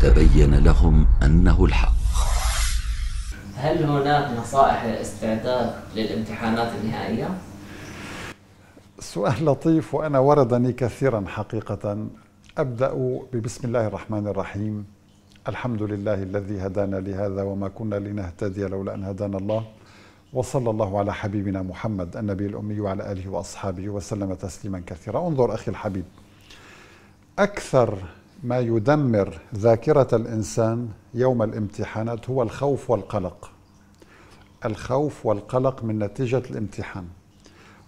تبين لهم أنه الحق هل هناك نصائح للاستعداد للامتحانات النهائية؟ سؤال لطيف وأنا وردني كثيرا حقيقة أبدأ ببسم الله الرحمن الرحيم الحمد لله الذي هدانا لهذا وما كنا لنهتدي لولا أن هدانا الله وصلى الله على حبيبنا محمد النبي الأمي وعلى آله وأصحابه وسلم تسليما كثيرا انظر أخي الحبيب أكثر ما يدمر ذاكرة الإنسان يوم الامتحانات هو الخوف والقلق الخوف والقلق من نتيجة الامتحان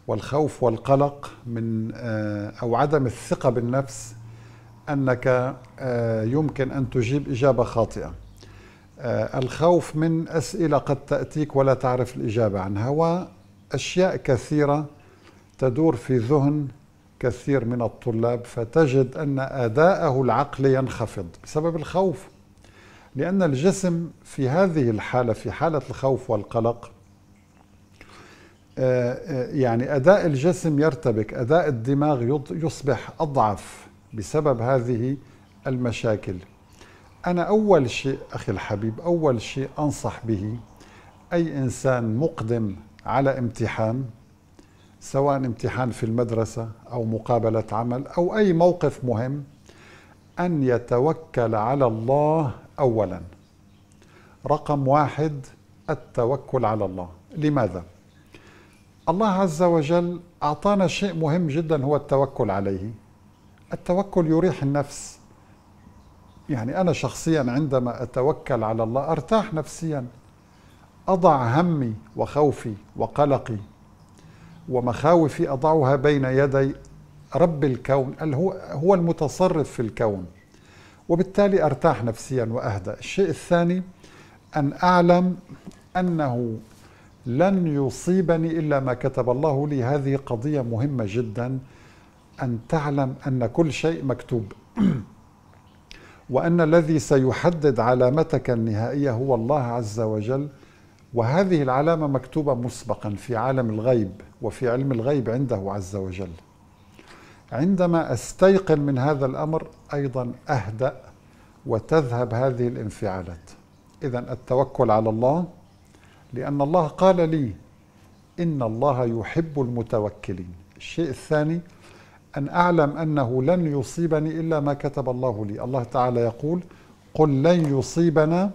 والخوف والقلق من آه، أو عدم الثقة بالنفس أنك آه، يمكن أن تجيب إجابة خاطئة آه، الخوف من أسئلة قد تأتيك ولا تعرف الإجابة عنها وأشياء كثيرة تدور في ذهن كثير من الطلاب فتجد أن أداءه العقلي ينخفض بسبب الخوف لأن الجسم في هذه الحالة في حالة الخوف والقلق آه، آه، يعني أداء الجسم يرتبك أداء الدماغ يصبح أضعف بسبب هذه المشاكل أنا أول شيء أخي الحبيب أول شيء أنصح به أي إنسان مقدم على امتحان سواء امتحان في المدرسة أو مقابلة عمل أو أي موقف مهم أن يتوكل على الله أولا رقم واحد التوكل على الله لماذا؟ الله عز وجل أعطانا شيء مهم جدا هو التوكل عليه التوكل يريح النفس يعني أنا شخصيا عندما أتوكل على الله أرتاح نفسيا أضع همي وخوفي وقلقي ومخاوفي أضعها بين يدي رب الكون هو هو المتصرف في الكون وبالتالي أرتاح نفسيا واهدى الشيء الثاني أن أعلم أنه لن يصيبني إلا ما كتب الله لي هذه قضية مهمة جدا أن تعلم أن كل شيء مكتوب وأن الذي سيحدد علامتك النهائية هو الله عز وجل وهذه العلامة مكتوبة مسبقا في عالم الغيب وفي علم الغيب عنده عز وجل عندما أستيقن من هذا الأمر أيضا أهدأ وتذهب هذه الانفعالات إذا التوكل على الله لأن الله قال لي إن الله يحب المتوكلين الشيء الثاني أن أعلم أنه لن يصيبني إلا ما كتب الله لي الله تعالى يقول قل لن يصيبنا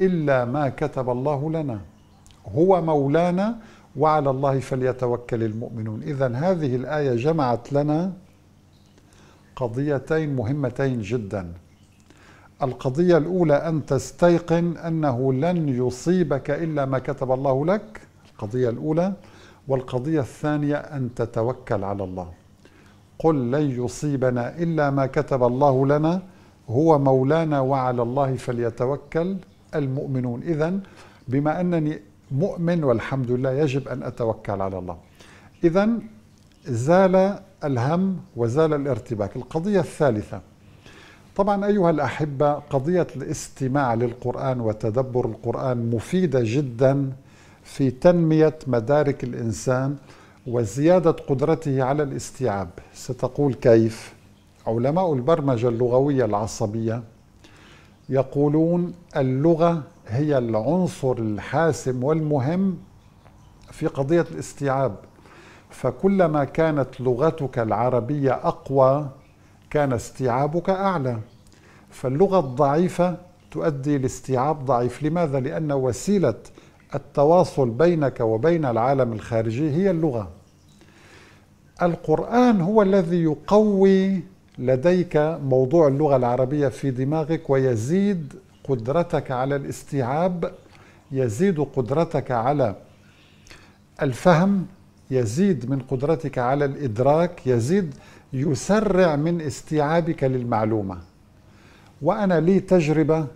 إلا ما كتب الله لنا هو مولانا وعلى الله فليتوكل المؤمنون إذا هذه الآية جمعت لنا قضيتين مهمتين جدا القضية الأولى أن تستيقن أنه لن يصيبك إلا ما كتب الله لك القضية الأولى والقضية الثانية أن تتوكل على الله قل لن يصيبنا إلا ما كتب الله لنا هو مولانا وعلى الله فليتوكل المؤمنون إذا بما أنني مؤمن والحمد لله يجب أن أتوكل على الله إذا زال الهم وزال الارتباك القضية الثالثة طبعا أيها الأحبة قضية الاستماع للقرآن وتدبر القرآن مفيدة جدا في تنمية مدارك الإنسان وزيادة قدرته على الاستيعاب ستقول كيف؟ علماء البرمجة اللغوية العصبية يقولون اللغة هي العنصر الحاسم والمهم في قضية الاستيعاب فكلما كانت لغتك العربية أقوى كان استيعابك أعلى فاللغة الضعيفة تؤدي لاستيعاب ضعيف لماذا؟ لأن وسيلة التواصل بينك وبين العالم الخارجي هي اللغة القرآن هو الذي يقوي لديك موضوع اللغة العربية في دماغك ويزيد قدرتك على الاستيعاب يزيد قدرتك على الفهم يزيد من قدرتك على الإدراك يزيد يسرع من استيعابك للمعلومة وأنا لي تجربة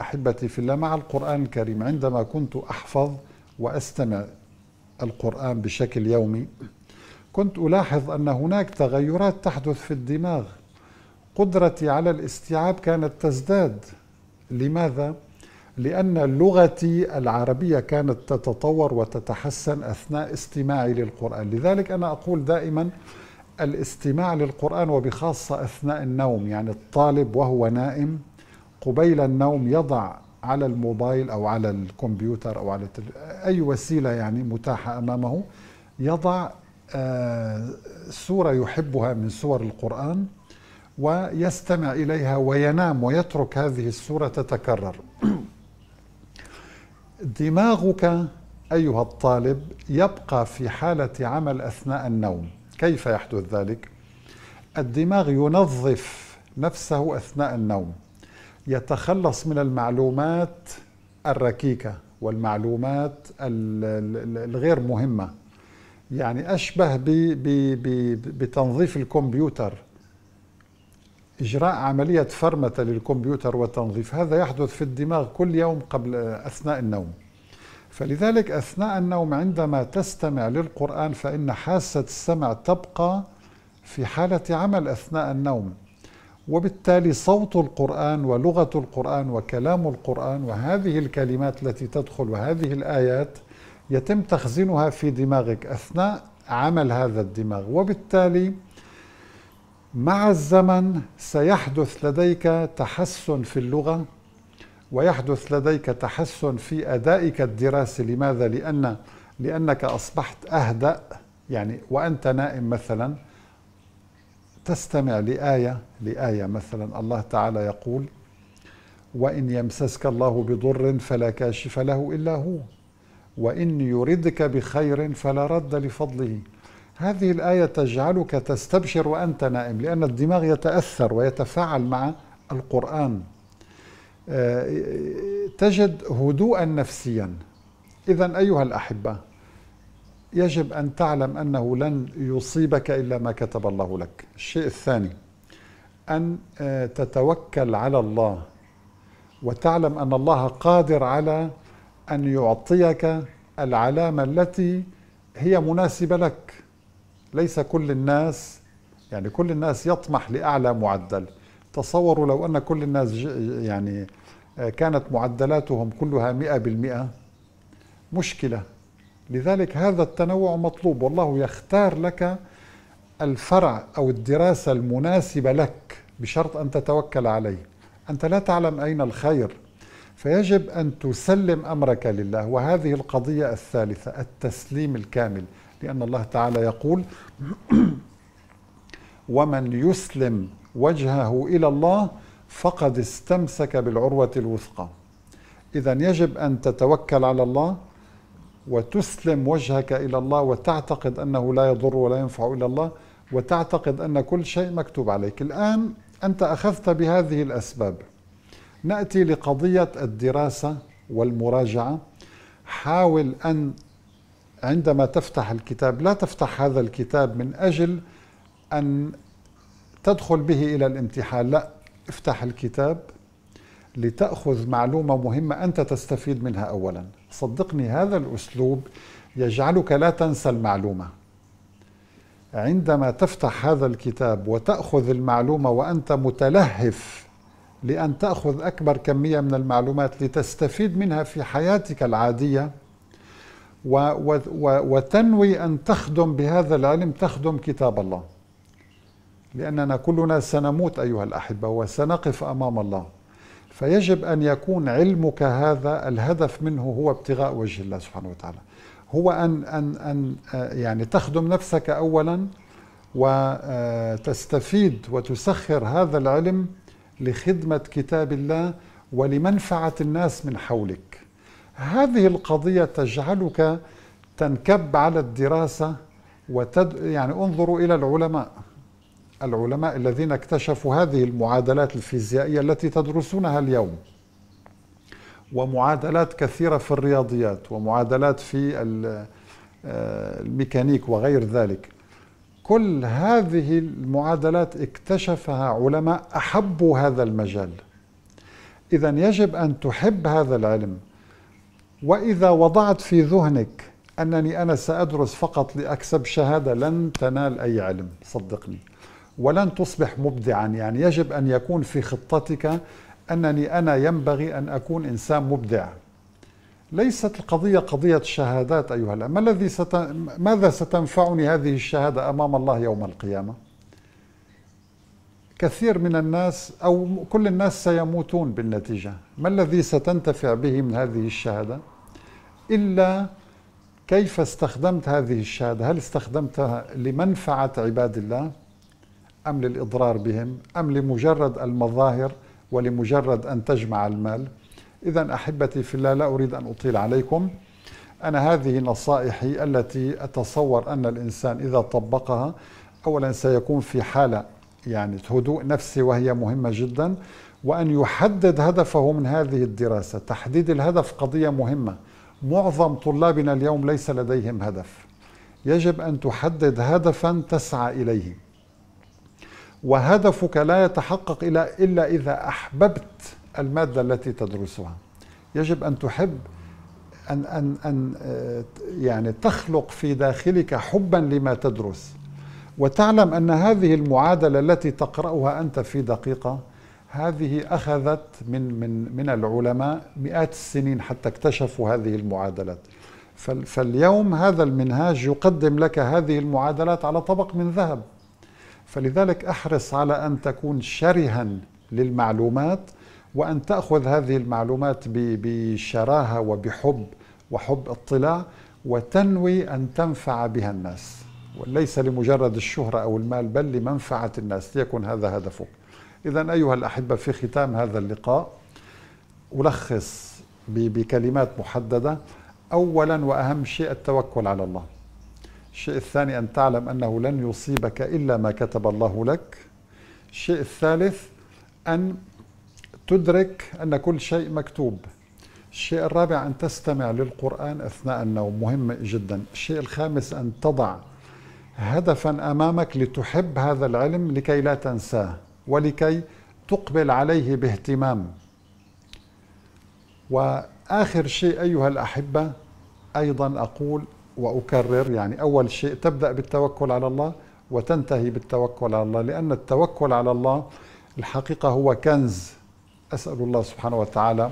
أحبتي في الله مع القرآن الكريم عندما كنت أحفظ وأستمع القرآن بشكل يومي كنت ألاحظ أن هناك تغيرات تحدث في الدماغ قدرتي على الاستيعاب كانت تزداد لماذا؟ لأن لغتي العربية كانت تتطور وتتحسن أثناء استماعي للقرآن لذلك أنا أقول دائما الاستماع للقرآن وبخاصة أثناء النوم يعني الطالب وهو نائم قبيل النوم يضع على الموبايل أو على الكمبيوتر أو على أي وسيلة يعني متاحة أمامه يضع آه، سورة يحبها من سور القرآن ويستمع إليها وينام ويترك هذه السورة تتكرر دماغك أيها الطالب يبقى في حالة عمل أثناء النوم كيف يحدث ذلك؟ الدماغ ينظف نفسه أثناء النوم يتخلص من المعلومات الركيكة والمعلومات الغير مهمة يعني أشبه ب بتنظيف الكمبيوتر إجراء عملية فرمتة للكمبيوتر والتنظيف هذا يحدث في الدماغ كل يوم قبل أثناء النوم فلذلك أثناء النوم عندما تستمع للقرآن فإن حاسة السمع تبقى في حالة عمل أثناء النوم وبالتالي صوت القرآن ولغة القرآن وكلام القرآن وهذه الكلمات التي تدخل وهذه الآيات يتم تخزينها في دماغك أثناء عمل هذا الدماغ وبالتالي مع الزمن سيحدث لديك تحسن في اللغة ويحدث لديك تحسن في أدائك الدراسي لماذا؟ لأن لأنك أصبحت أهدأ يعني وأنت نائم مثلا تستمع لآية لآية مثلا الله تعالى يقول وإن يمسسك الله بضر فلا كاشف له إلا هو وإن يردك بخير فلا رد لفضله هذه الآية تجعلك تستبشر وأنت نائم لأن الدماغ يتأثر ويتفاعل مع القرآن آه، تجد هدوءا نفسيا إذا أيها الأحبة يجب أن تعلم أنه لن يصيبك إلا ما كتب الله لك الشيء الثاني أن آه، تتوكل على الله وتعلم أن الله قادر على أن يعطيك العلامة التي هي مناسبة لك ليس كل الناس يعني كل الناس يطمح لأعلى معدل تصوروا لو أن كل الناس يعني آه، كانت معدلاتهم كلها مئة بالمئة مشكلة لذلك هذا التنوع مطلوب والله يختار لك الفرع أو الدراسة المناسبة لك بشرط أن تتوكل عليه أنت لا تعلم أين الخير فيجب أن تسلم أمرك لله وهذه القضية الثالثة التسليم الكامل لأن الله تعالى يقول ومن يسلم وجهه إلى الله فقد استمسك بالعروة الوثقى إذا يجب أن تتوكل على الله وتسلم وجهك إلى الله وتعتقد أنه لا يضر ولا ينفع إلى الله وتعتقد أن كل شيء مكتوب عليك الآن أنت أخذت بهذه الأسباب نأتي لقضية الدراسة والمراجعة حاول أن عندما تفتح الكتاب لا تفتح هذا الكتاب من أجل أن تدخل به إلى الامتحان لا افتح الكتاب لتأخذ معلومة مهمة أنت تستفيد منها أولا صدقني هذا الأسلوب يجعلك لا تنسى المعلومة عندما تفتح هذا الكتاب وتأخذ المعلومة وأنت متلهف لأن تأخذ أكبر كمية من المعلومات لتستفيد منها في حياتك العادية وتنوي أن تخدم بهذا العلم تخدم كتاب الله لأننا كلنا سنموت أيها الأحبة وسنقف أمام الله فيجب أن يكون علمك هذا الهدف منه هو ابتغاء وجه الله سبحانه وتعالى هو أن, أن, أن آه، يعني تخدم نفسك أولا وتستفيد آه، وتسخر هذا العلم لخدمة كتاب الله ولمنفعة الناس من حولك هذه القضية تجعلك تنكب على الدراسة وتد... يعني انظروا إلى العلماء العلماء الذين اكتشفوا هذه المعادلات الفيزيائية التي تدرسونها اليوم ومعادلات كثيرة في الرياضيات ومعادلات في آه، الميكانيك وغير ذلك كل هذه المعادلات اكتشفها علماء أحبوا هذا المجال إذا يجب أن تحب هذا العلم وإذا وضعت في ذهنك أنني أنا سأدرس فقط لأكسب شهادة لن تنال أي علم صدقني ولن تصبح مبدعا يعني يجب أن يكون في خطتك أنني أنا ينبغي أن أكون إنسان مبدع ليست القضية قضية شهادات أيها الأب ما الذي ست... ماذا ستنفعني هذه الشهادة أمام الله يوم القيامة كثير من الناس أو كل الناس سيموتون بالنتيجة ما الذي ستنتفع به من هذه الشهادة إلا كيف استخدمت هذه الشهادة هل استخدمتها لمنفعة عباد الله أم للإضرار بهم أم لمجرد المظاهر ولمجرد أن تجمع المال إذا أحبتي في الله لا أريد أن أطيل عليكم أنا هذه نصائحي التي أتصور أن الإنسان إذا طبقها أولا سيكون في حالة يعني هدوء نفسي وهي مهمة جدا وأن يحدد هدفه من هذه الدراسة تحديد الهدف قضية مهمة معظم طلابنا اليوم ليس لديهم هدف يجب أن تحدد هدفا تسعى إليه وهدفك لا يتحقق إلا إذا أحببت المادة التي تدرسها يجب أن تحب أن أن أن آه، يعني تخلق في داخلك حبا لما تدرس وتعلم أن هذه المعادلة التي تقرأها أنت في دقيقة هذه أخذت من من من العلماء مئات السنين حتى اكتشفوا هذه المعادلات فاليوم هذا المنهاج يقدم لك هذه المعادلات على طبق من ذهب فلذلك احرص على ان تكون شرها للمعلومات وان تاخذ هذه المعلومات بشراهه وبحب وحب اطلاع وتنوي ان تنفع بها الناس وليس لمجرد الشهره او المال بل لمنفعه الناس ليكن هذا هدفك إذا أيها الأحبة في ختام هذا اللقاء ألخص بكلمات محددة أولا وأهم شيء التوكل على الله الشيء الثاني أن تعلم أنه لن يصيبك إلا ما كتب الله لك الشيء الثالث أن تدرك أن كل شيء مكتوب الشيء الرابع أن تستمع للقرآن أثناء النوم مهم جدا الشيء الخامس أن تضع هدفا أمامك لتحب هذا العلم لكي لا تنساه ولكي تقبل عليه باهتمام واخر شيء ايها الاحبه ايضا اقول واكرر يعني اول شيء تبدا بالتوكل على الله وتنتهي بالتوكل على الله لان التوكل على الله الحقيقه هو كنز اسال الله سبحانه وتعالى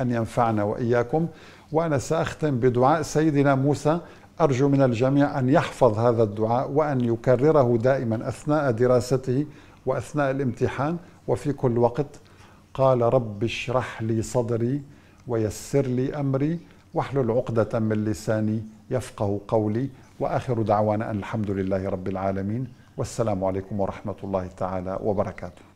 ان ينفعنا واياكم وانا ساختم بدعاء سيدنا موسى أرجو من الجميع أن يحفظ هذا الدعاء وأن يكرره دائما أثناء دراسته وأثناء الامتحان وفي كل وقت قال رب اشرح لي صدري ويسر لي أمري واحلل عقدة من لساني يفقه قولي وآخر دعوانا أن الحمد لله رب العالمين والسلام عليكم ورحمة الله تعالى وبركاته